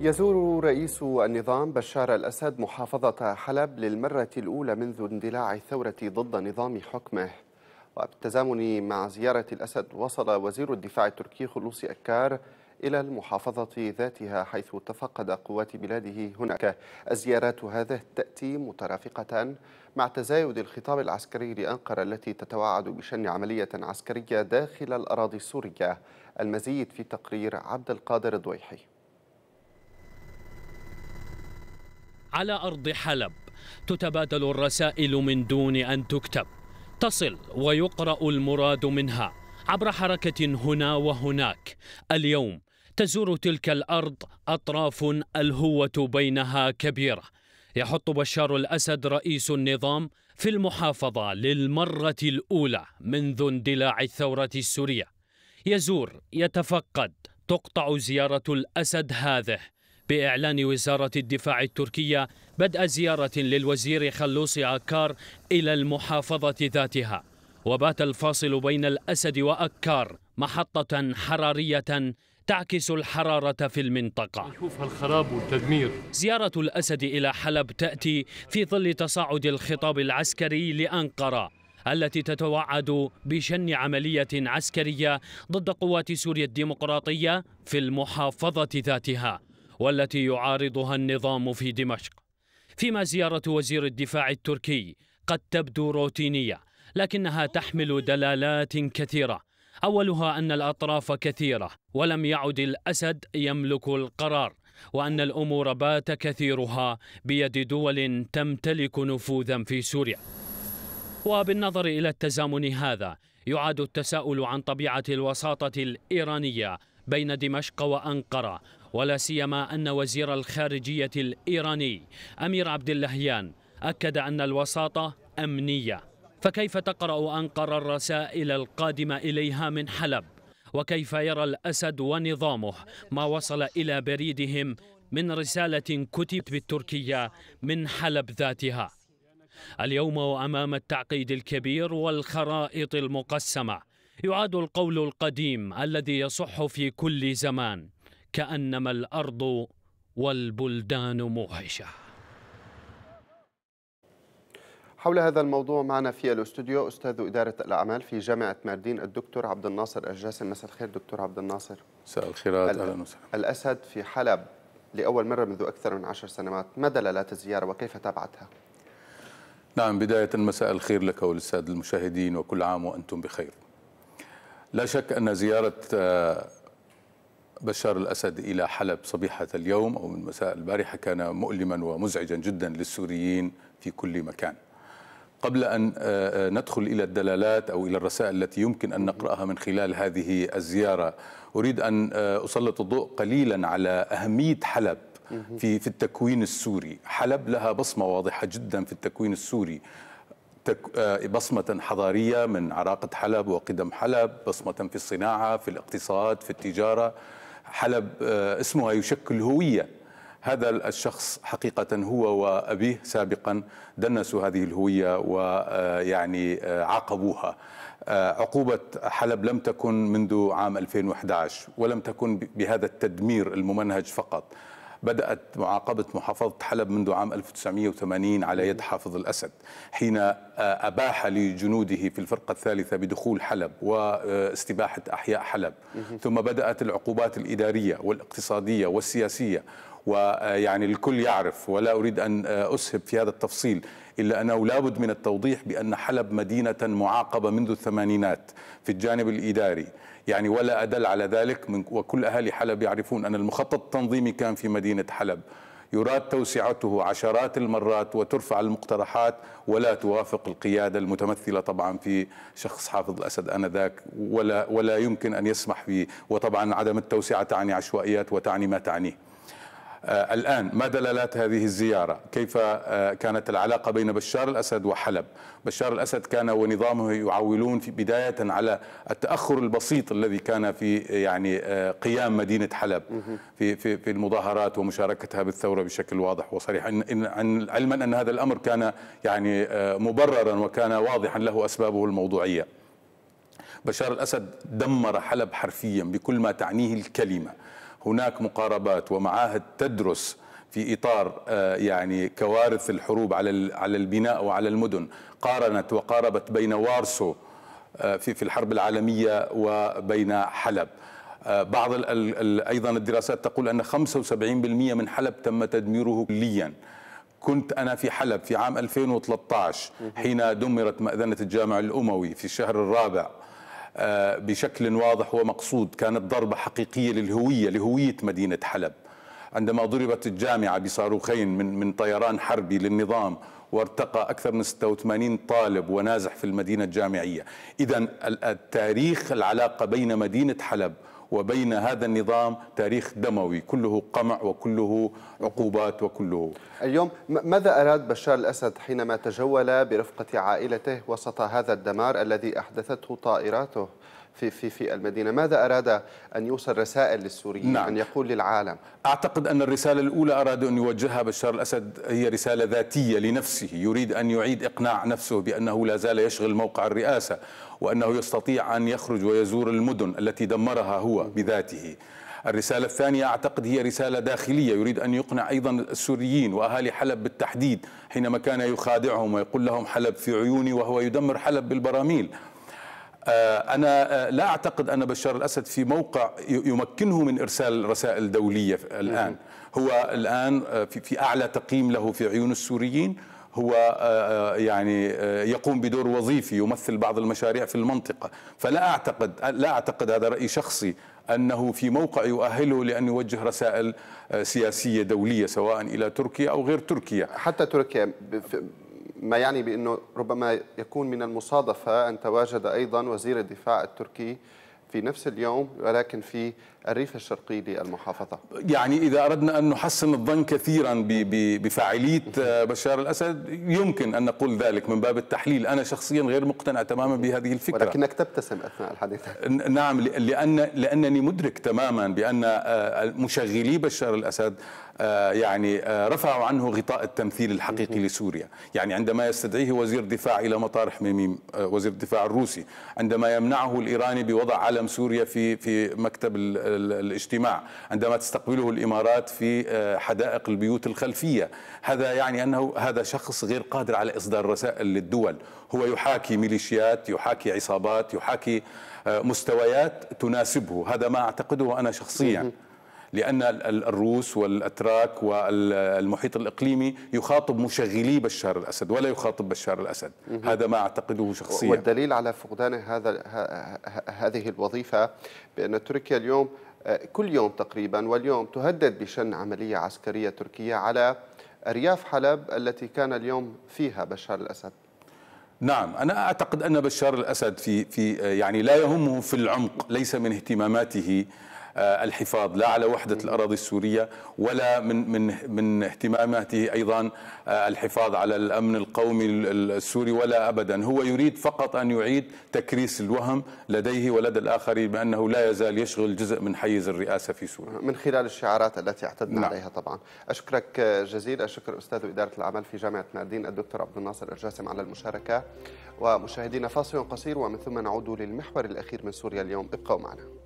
يزور رئيس النظام بشار الأسد محافظة حلب للمرة الأولى منذ اندلاع الثورة ضد نظام حكمه وبالتزامن مع زيارة الأسد وصل وزير الدفاع التركي خلوصي أكار إلى المحافظة ذاتها حيث تفقد قوات بلاده هناك الزيارات هذا تأتي مترافقة مع تزايد الخطاب العسكري لأنقرة التي تتوعد بشن عملية عسكرية داخل الأراضي السورية المزيد في تقرير عبد القادر الضويحي على أرض حلب تتبادل الرسائل من دون أن تكتب تصل ويقرأ المراد منها عبر حركة هنا وهناك اليوم تزور تلك الأرض أطراف الهوة بينها كبيرة يحط بشار الأسد رئيس النظام في المحافظة للمرة الأولى منذ اندلاع الثورة السورية يزور يتفقد تقطع زيارة الأسد هذه بإعلان وزارة الدفاع التركية بدء زيارة للوزير خلوصي أكار إلى المحافظة ذاتها وبات الفاصل بين الأسد وأكار محطة حرارية تعكس الحرارة في المنطقة نشوف هالخراب والتدمير زيارة الأسد إلى حلب تأتي في ظل تصاعد الخطاب العسكري لأنقرة التي تتوعد بشن عملية عسكرية ضد قوات سوريا الديمقراطية في المحافظة ذاتها والتي يعارضها النظام في دمشق فيما زيارة وزير الدفاع التركي قد تبدو روتينية لكنها تحمل دلالات كثيرة أولها أن الأطراف كثيرة ولم يعد الأسد يملك القرار وأن الأمور بات كثيرها بيد دول تمتلك نفوذا في سوريا وبالنظر إلى التزامن هذا يعاد التساؤل عن طبيعة الوساطة الإيرانية بين دمشق وأنقرة ولا سيما أن وزير الخارجية الإيراني أمير عبد اللهيان أكد أن الوساطة أمنية فكيف تقرأ أنقرة الرسائل القادمة إليها من حلب وكيف يرى الأسد ونظامه ما وصل إلى بريدهم من رسالة كتبت بالتركية من حلب ذاتها اليوم وأمام التعقيد الكبير والخرائط المقسمة يعاد القول القديم الذي يصح في كل زمان كانما الارض والبلدان موحشه حول هذا الموضوع معنا في الاستوديو استاذ اداره الاعمال في جامعه ماردين الدكتور عبد الناصر الجاسم مساء الخير دكتور عبد الناصر مساء الخيرات اهلا وسهلا الاسد في حلب لاول مره منذ اكثر من عشر سنوات ما دلالات الزياره وكيف تابعتها نعم بدايه مساء الخير لك وللساده المشاهدين وكل عام وانتم بخير لا شك ان زياره آه، بشار الأسد إلى حلب صبيحة اليوم أو من مساء البارحة كان مؤلما ومزعجا جدا للسوريين في كل مكان قبل أن آه، آه، ندخل إلى الدلالات أو إلى الرسائل التي يمكن أن نقرأها من خلال هذه الزيارة أريد أن آه، أسلط الضوء قليلا على أهمية حلب في في التكوين السوري حلب لها بصمة واضحة جدا في التكوين السوري بصمة حضارية من عراقة حلب وقدم حلب بصمة في الصناعة في الاقتصاد في التجارة حلب آه، اسمها يشكل هوية هذا الشخص حقيقة هو وأبيه سابقا دنسوا هذه الهوية ويعني آه، آه، عاقبوها عقوبة حلب لم تكن منذ عام 2011 ولم تكن بهذا التدمير الممنهج فقط بدأت معاقبة محافظة حلب منذ عام 1980 على يد حافظ الأسد حين آه، أباح لجنوده في الفرقة الثالثة بدخول حلب واستباحة أحياء حلب ثم بدأت العقوبات الإدارية والاقتصادية والسياسية ويعني الكل يعرف ولا أريد أن أسهب في هذا التفصيل إلا أنه لابد من التوضيح بأن حلب مدينة معاقبة منذ الثمانينات في الجانب الإداري يعني ولا أدل على ذلك من وكل أهالي حلب يعرفون أن المخطط التنظيمي كان في مدينة حلب يراد توسعته عشرات المرات وترفع المقترحات ولا توافق القيادة المتمثلة طبعا في شخص حافظ الأسد أنذاك ولا, ولا يمكن أن يسمح به وطبعا عدم التوسعة تعني عشوائيات وتعني ما تعنيه آه، الآن ما دلالات هذه الزيارة كيف آه، كانت العلاقة بين بشار الأسد وحلب بشار الأسد كان ونظامه يعولون في بداية على التأخر البسيط الذي كان في يعني آه، قيام مدينة حلب في في في المظاهرات ومشاركتها بالثورة بشكل واضح وصريح إن علما أن هذا الأمر كان يعني مبررا وكان واضحا له أسبابه الموضوعية بشار الأسد دمر حلب حرفيا بكل ما تعنيه الكلمة هناك مقاربات ومعاهد تدرس في اطار آه، يعني كوارث الحروب على على البناء وعلى المدن قارنت وقاربت بين وارسو آه، في في الحرب العالميه وبين حلب آه، بعض ايضا الدراسات تقول ان 75% من حلب تم تدميره كليا كنت أنا في حلب في عام 2013 حين دمرت مأذنة الجامع الأموي في الشهر الرابع آه، بشكل واضح ومقصود كانت ضربة حقيقية للهوية لهوية مدينة حلب عندما ضربت الجامعة بصاروخين من من طيران حربي للنظام وارتقى أكثر من 86 طالب ونازح في المدينة الجامعية إذا التاريخ العلاقة بين مدينة حلب وبين هذا النظام تاريخ دموي كله قمع وكله عقوبات وكله اليوم ماذا أراد بشار الأسد حينما تجول برفقة عائلته وسط هذا الدمار الذي أحدثته طائراته في في في المدينه، ماذا اراد ان يوصل رسائل للسوريين نعم. ان يقول للعالم؟ اعتقد ان الرساله الاولى اراد ان يوجهها بشار الاسد هي رساله ذاتيه لنفسه، يريد ان يعيد اقناع نفسه بانه لا زال يشغل موقع الرئاسه وانه يستطيع ان يخرج ويزور المدن التي دمرها هو بذاته. الرسالة الثانية أعتقد هي رسالة داخلية يريد أن يقنع أيضا السوريين وأهالي حلب بالتحديد حينما كان يخادعهم ويقول لهم حلب في عيوني وهو يدمر حلب بالبراميل آه، أنا آه، لا أعتقد أن بشار الأسد في موقع يمكنه من إرسال رسائل دولية الآن هو الآن آه، في أعلى تقييم له في عيون السوريين هو يعني يقوم بدور وظيفي يمثل بعض المشاريع في المنطقة فلا أعتقد لا أعتقد هذا رأي شخصي أنه في موقع يؤهله لأن يوجه رسائل سياسية دولية سواء إلى تركيا أو غير تركيا حتى تركيا ما يعني بأنه ربما يكون من المصادفة أن تواجد أيضا وزير الدفاع التركي في نفس اليوم ولكن في الريف الشرقي للمحافظة يعني إذا أردنا أن نحسن الظن كثيرا بفاعلية آه، بشار الأسد يمكن أن نقول ذلك من باب التحليل أنا شخصيا غير مقتنع تماما بهذه الفكرة ولكنك تبتسم أثناء الحديث نعم لأن لأنني مدرك تماما بأن آه، مشغلي بشار الأسد آه، يعني آه، رفعوا عنه غطاء التمثيل الحقيقي لسوريا يعني عندما يستدعيه وزير دفاع إلى مطار حميميم آه، وزير الدفاع الروسي عندما يمنعه الإيراني بوضع علم سوريا في في مكتب الاجتماع عندما تستقبله الإمارات في حدائق البيوت الخلفية هذا يعني أنه هذا شخص غير قادر على إصدار رسائل للدول هو يحاكي ميليشيات يحاكي عصابات يحاكي مستويات تناسبه هذا ما أعتقده أنا شخصياً لأن الروس والأتراك والمحيط الإقليمي يخاطب مشغلي بشار الأسد ولا يخاطب بشار الأسد هذا ما أعتقده شخصيا والدليل على فقدان هذا هذه الوظيفة بأن تركيا اليوم آه، كل يوم تقريبا واليوم تهدد بشن عملية عسكرية تركية على أرياف حلب التي كان اليوم فيها بشار الأسد نعم أنا أعتقد أن بشار الأسد في في آه، يعني لا يهمه في العمق ليس من اهتماماته آه، الحفاظ لا على وحدة الأراضي السورية ولا من من من اهتماماته أيضا آه، الحفاظ على الأمن القومي السوري ولا أبدا هو يريد فقط أن يعيد تكريس الوهم لديه ولدى الآخرين بأنه لا يزال يشغل جزء من حيز الرئاسة في سوريا من خلال الشعارات التي اعتدنا نعم. عليها طبعا أشكرك جزيل أشكر أستاذ إدارة الأعمال في جامعة نادين الدكتور عبد الناصر الجاسم على المشاركة ومشاهدينا فاصل قصير ومن ثم نعود للمحور الأخير من سوريا اليوم ابقوا معنا